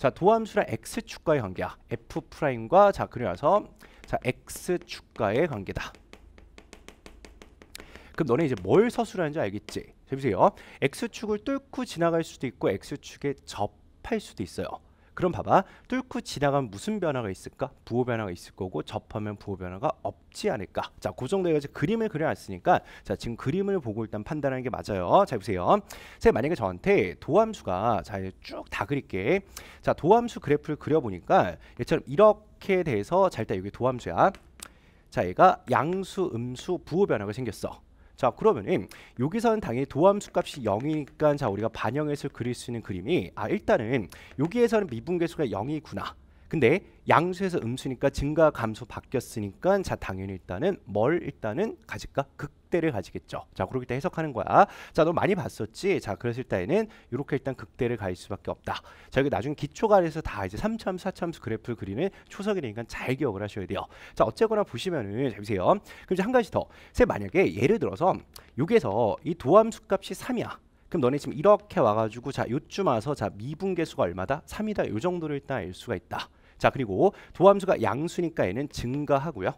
자 도함수랑 x축과의 관계야. f 프라임과 자 그래서 자 x축과의 관계다. 그럼 너네 이제 뭘 서술하는지 알겠지? 자 보세요. x축을 뚫고 지나갈 수도 있고 x축에 접할 수도 있어요. 그럼 봐봐. 뚫고 지나가면 무슨 변화가 있을까? 부호 변화가 있을 거고 접하면 부호 변화가 없지 않을까? 자, 그 정도 해 그림을 그려놨으니까 자, 지금 그림을 보고 일단 판단하는 게 맞아요. 잘 보세요. 자, 만약에 저한테 도함수가 자, 쭉다 그릴게. 자, 도함수 그래프를 그려보니까 얘처럼 이렇게 돼서 자, 일단 여기 도함수야. 자, 얘가 양수, 음수, 부호 변화가 생겼어. 자 그러면 여기서는 당연히 도함수 값이 0이니까 자 우리가 반영해서 그릴 수 있는 그림이 아 일단은 여기에서는 미분계수가 0이구나 근데 양수에서 음수니까 증가 감소 바뀌었으니까 자 당연히 일단은 뭘 일단은 가질까 극대를 가지겠죠 자 그렇게 일단 해석하는 거야 자 너 많이 봤었지 자 그랬을 때에는 이렇게 일단 극대를 가질 수밖에 없다 자 여기 나중에 기초가돼서다 이제 3차함수 4차함수 그래프를 그리는 초석이니까 되잘 기억을 하셔야 돼요 자 어쨌거나 보시면은 잘 보세요 그럼 이제 한 가지 더쌤 만약에 예를 들어서 여기에서 이 도함수 값이 3이야 그럼 너네 지금 이렇게 와가지고 자 요쯤 와서 자 미분계수가 얼마다? 3이다 요 정도를 일단 알 수가 있다 자 그리고 도함수가 양수니까 얘는 증가하고요.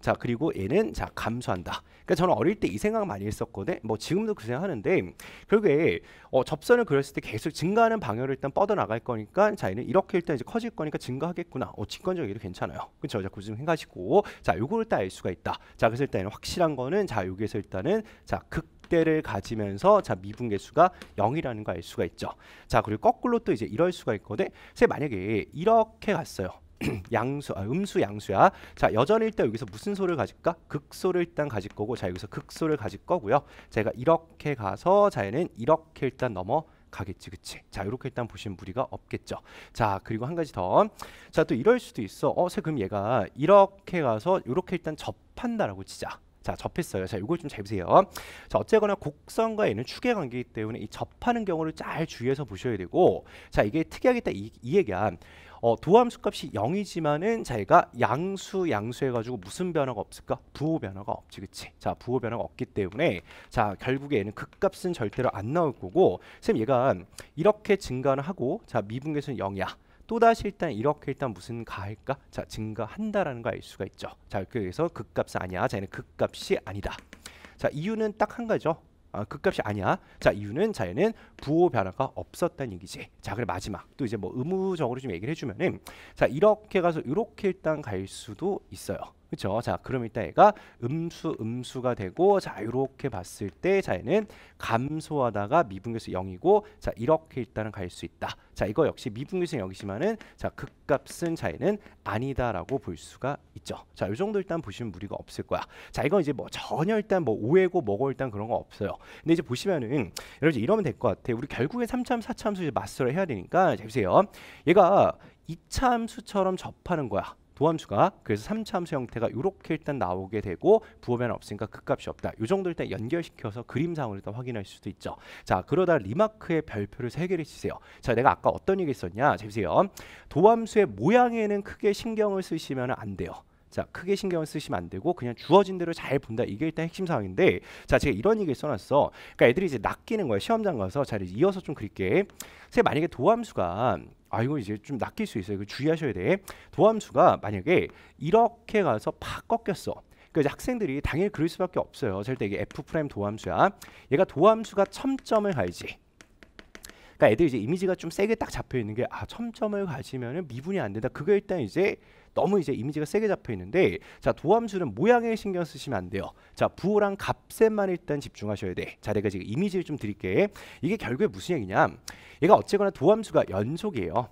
자 그리고 얘는 자 감소한다. 그러니까 저는 어릴 때 이 생각 많이 했었거든. 뭐 지금도 그 생각하는데 결국에 어, 접선을 그렸을 때 계속 증가하는 방향으로 일단 뻗어 나갈 거니까 자 얘는 이렇게 일단 이제 커질 거니까 증가하겠구나. 어 직관적으로 괜찮아요. 그렇죠. 자 그쯤 좀각하시고자 요거를 딱알 수가 있다. 자 그래서 일단 확실한 거는 자 여기에서 일단은 자극 득대를 가지면서 자 미분 계수가 0이라는 걸 알 수가 있죠. 자 그리고 거꾸로 또 이제 이럴 수가 있거든. 세 만약에 이렇게 갔어요. 양수, 아, 음수 양수야. 자, 여전히 일단 여기서 무슨 소를 가질까? 극소를 일단 가질 거고, 자, 여기서 극소를 가질 거고요. 제가 이렇게 가서, 자, 얘는 이렇게 일단 넘어 가겠지 그치 자 이렇게 일단 보시면 무리가 없겠죠 자 그리고 한 가지 더자 또 이럴 수도 있어 어새 그럼 얘가 이렇게 가서 이렇게 일단 접한다라고 치자 자 접했어요. 자 이걸 좀잘 보세요. 자 어쨌거나 곡선과 얘는 축의 관계이기 때문에 이 접하는 경우를 잘 주의해서 보셔야 되고 자 이게 특이하겠다이이얘기한 어, 도함수 값이 0이지만은 자기가 양수 양수해가지고 무슨 변화가 없을까? 부호 변화가 없지 그치? 자 부호 변화가 없기 때문에 자 결국에 얘는 극값은 절대로 안 나올 거고 선생님 얘가 이렇게 증가는 하고 자 미분계수는 0이야 또다시 일단 이렇게 일단 무슨 가할까? 자, 증가한다라는 걸 알 수가 있죠. 자, 그래서 극값은 아니야. 자, 얘는 극값이 아니다. 자, 이유는 딱 한 가지죠. 아, 극값이 아니야. 자, 이유는 자 얘는 부호 변화가 없었다는 얘기지. 자, 그래 마지막 또 이제 뭐 의무적으로 좀 얘기를 해주면은 자 이렇게 가서 이렇게 일단 갈 수도 있어요. 그렇죠? 자, 그럼 이따 얘가 음수 음수가 되고 자, 이렇게 봤을 때 자, 얘는 감소하다가 미분계수 0이고 자, 이렇게 일단은 갈 수 있다. 자, 이거 역시 미분계수 0이지만은 자, 극값은 자, 얘는 아니다라고 볼 수가 있죠. 자, 이 정도 일단 보시면 무리가 없을 거야. 자, 이건 이제 뭐 전혀 일단 뭐 오해고 뭐고 일단 그런 거 없어요. 근데 이제 보시면은 여러분 이러면 될 것 같아. 우리 결국에 3참, 4참수 이제 맞서를 해야 되니까 자, 보세요. 얘가 이참수처럼 접하는 거야. 도함수가 그래서 3차 함수 형태가 이렇게 일단 나오게 되고 부호변 없으니까 극값이 그 없다. 이 정도 일단 연결시켜서 그림상으로 일단 확인할 수도 있죠. 자 그러다 리마크의 별표를 3개를 주세요자 내가 아까 어떤 얘기 했었냐. 잘 보세요. 도함수의 모양에는 크게 신경을 쓰시면 안 돼요. 자 크게 신경을 쓰시면 안 되고 그냥 주어진 대로 잘 본다 이게 일단 핵심 사항인데 자 제가 이런 얘기를 써놨어 그러니까 애들이 이제 낚이는 거예요 시험장 가서 자 이어서 좀 그릴게 제가 만약에 도함수가 아 이거 이제 좀 낚일 수 있어요. 주의하셔야 돼. 도함수가 만약에 이렇게 가서 팍 꺾였어. 그니까 학생들이 당연히 그럴 수밖에 없어요. 절대 이게 f 프라임 도함수야. 얘가 도함수가 첨점을 가야지. 그러니까 애들 이제 이미지가 좀 세게 딱 잡혀 있는 게 아 첨점을 가시면은 미분이 안 된다. 그게 일단 이제 너무 이제 이미지가 세게 잡혀 있는데 자 도함수는 모양에 신경 쓰시면 안 돼요 자 부호랑 값에만 일단 집중하셔야 돼 자 내가 지금 이미지를 좀 드릴게 이게 결국에 무슨 얘기냐 얘가 어쨌거나 도함수가 연속이에요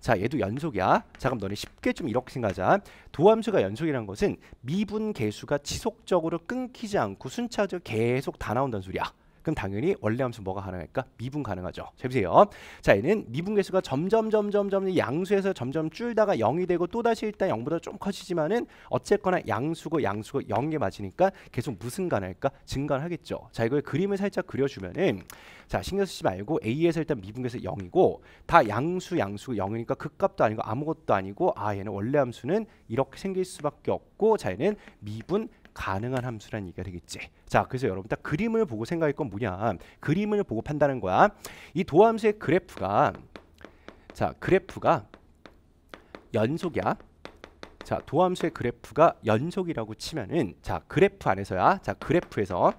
자 얘도 연속이야 자 그럼 너네 쉽게 좀 이렇게 생각하자 도함수가 연속이란 것은 미분 개수가 지속적으로 끊기지 않고 순차적으로 계속 다 나온다는 소리야 그럼 당연히 원래 함수 뭐가 가능할까? 미분 가능하죠. 잘 보세요. 자, 얘는 미분 개수가 점점 점점 점점 양수에서 점점 줄다가 0이 되고 또다시 일단 0보다 좀 커지지만은 어쨌거나 양수고 양수고 0에 맞으니까 계속 무슨 가능할까? 증가하겠죠. 자, 이걸 그림을 살짝 그려주면은 자, 신경 쓰지 말고 A에서 일단 미분 개수 0이고 다 양수 양수 0이니까 극값도 아니고 아무것도 아니고 아 얘는 원래 함수는 이렇게 생길 수밖에 없고 자 얘는 미분 가능한 함수라는 얘기가 되겠지. 자, 그래서 여러분 딱 그림을 보고 생각할 건 뭐냐? 그림을 보고 판단는 거야. 이 도함수의 그래프가 자, 그래프가 연속이야. 자, 도함수의 그래프가 연속이라고 치면은 자, 그래프 안에서야. 자, 그래프에서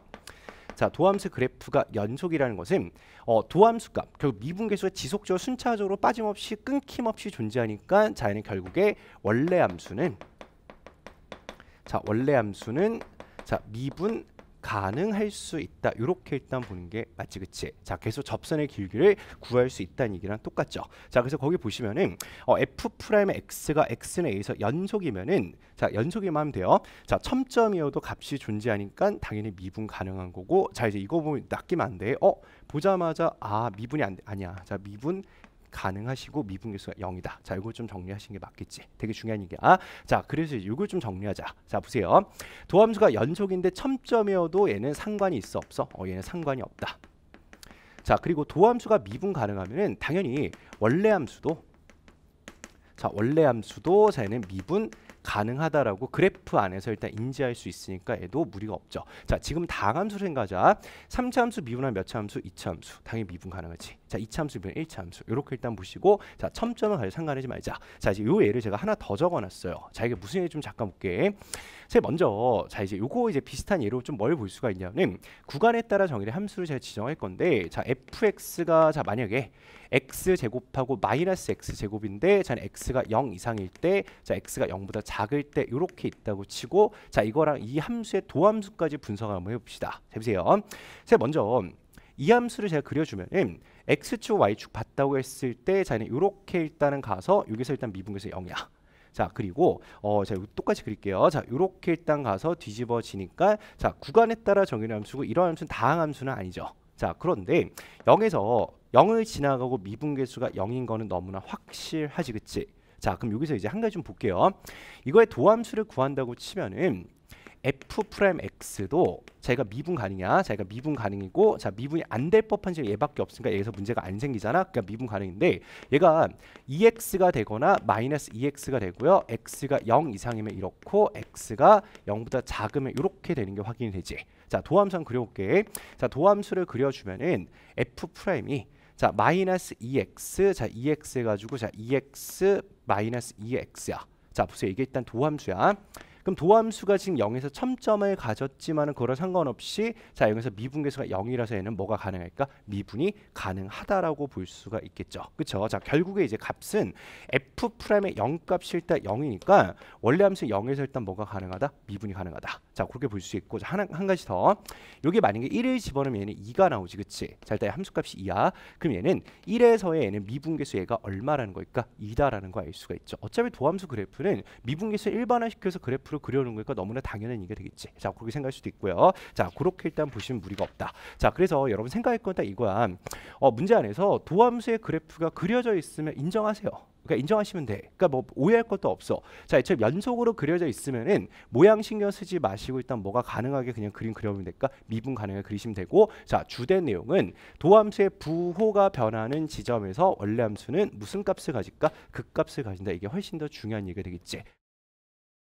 자 도함수 그래프가 연속이라는 것은 어, 도함수 값 결국 미분계수가 지속적으로 순차적으로 빠짐없이 끊김없이 존재하니까 자연의 결국에 원래 함수는 자 원래 함수는 자 미분 가능할 수 있다. 이렇게 일단 보는 게 맞지 그치? 자 계속 접선의 길기를 구할 수 있다는 얘기랑 똑같죠. 자 그래서 거기 보시면은 어, f 프라임 x가 x는 a에서 연속이면은 자 연속이면 하면 돼요. 자 첨점이어도 값이 존재하니까 당연히 미분 가능한 거고 자 이제 이거 보면 낚이면 안 돼. 어 보자마자 아 미분이 안 아니야. 자 미분 가능하시고 미분계수가 0이다. 자, 이걸 좀 정리하신 게 맞겠지. 되게 중요한 얘기야. 아, 자, 그래서 이걸 좀 정리하자. 자, 보세요. 도함수가 연속인데 첨점이어도 얘는 상관이 있어 없어? 어, 얘는 상관이 없다. 자, 그리고 도함수가 미분 가능하면은 당연히 원래 함수도 자, 원래 함수도 자, 얘는 미분 가능하다라고 그래프 안에서 일단 인지할 수 있으니까 얘도 무리가 없죠. 자, 지금 다함수로 생각하자. 3차함수 미분한 몇 차함수? 2차함수. 당연히 미분 가능하지. 자, 2차함수 미분 1차함수. 이렇게 일단 보시고 자, 첨점은 가지고 상관하지 말자. 자, 이제 요 예를 제가 하나 더 적어놨어요. 자, 이게 무슨 예인지 좀 잠깐 볼게. 제 먼저 자, 이제 요거 이제 비슷한 예로 좀 뭘 볼 수가 있냐면 구간에 따라 정의된 함수를 제가 지정할 건데 자, fx가 자, 만약에 x 제곱하고 마이너스 x 제곱인데 자, x가 0 이상일 때 자, x가 0보다 작 작을 때 이렇게 있다고 치고 자 이거랑 이 함수의 도함수까지 분석 한번 해봅시다. 해보세요. 자 먼저 이 함수를 제가 그려주면 음, x축 y축 봤다고 했을 때자 이렇게 일단은 가서 여기서 일단 미분에서 0이야. 자 그리고 어 제가 똑같이 그릴게요 자 요렇게 일단 가서 뒤집어지니까 자 구간에 따라 정의는 함수고 이런 함수는 다항 함수는 아니죠 자 그런데 0에서 0을 지나가고 미분계수가 0인 거는 너무나 확실하지 그치 자, 그럼 여기서 이제 한 가지 좀 볼게요. 이거의 도함수를 구한다고 치면은 f 프라임 x도 자기가 미분 가능이야. 자기가 미분 가능이고 자 미분이 안 될 법한 지금 얘밖에 없으니까 얘에서 문제가 안 생기잖아. 그러니까 미분 가능인데 얘가 e x 가 되거나 마이너스 e x 가 되고요. x가 0 이상이면 이렇고 x가 0보다 작으면 이렇게 되는 게 확인이 되지. 자 도함수 한번 그려볼게. 자 도함수를 그려주면은 f 프라임이 자 마이너스 2x 자 2x 해가지고 자 2x 마이너스 2x야 자 보세요 이게 일단 도함수야 그럼 도함수가 지금 0에서 0점을 가졌지만은 그거랑 상관없이 자 여기서 미분계수가 0이라서 얘는 뭐가 가능할까? 미분이 가능하다라고 볼 수가 있겠죠. 그쵸자 결국에 이제 값은 f 프라임의 0값이 일단 0이니까 원래 함수 0에서 일단 뭐가 가능하다? 미분이 가능하다. 자 그렇게 볼 수 있고 자, 하나, 한 가지 더 여기 만약에 1을 집어넣으면 얘는 2가 나오지 그치? 자 일단 함수값이 2야. 그럼 얘는 1에서의 얘는 미분계수 얘가 얼마라는 거일까? 2다라는 거 알 수가 있죠. 어차피 도함수 그래프는 미분계수 일반화시켜서 그래프를 그래프 그려놓은 거니까 너무나 당연한 얘기가 되겠지. 자 그렇게 생각할 수도 있고요. 자 그렇게 일단 보시면 무리가 없다. 자 그래서 여러분 생각할 건다 이거야. 어, 문제 안에서 도함수의 그래프가 그려져 있으면 인정하세요. 그러니까 인정하시면 돼. 그러니까 뭐 오해할 것도 없어. 자, 이처럼 연속으로 그려져 있으면은 모양 신경 쓰지 마시고 일단 뭐가 가능하게 그냥 그림 그려보면 될까 미분 가능하게 그리시면 되고 자, 주된 내용은 도함수의 부호가 변하는 지점에서 원래 함수는 무슨 값을 가질까? 그값을 가진다. 이게 훨씬 더 중요한 얘기가 되겠지.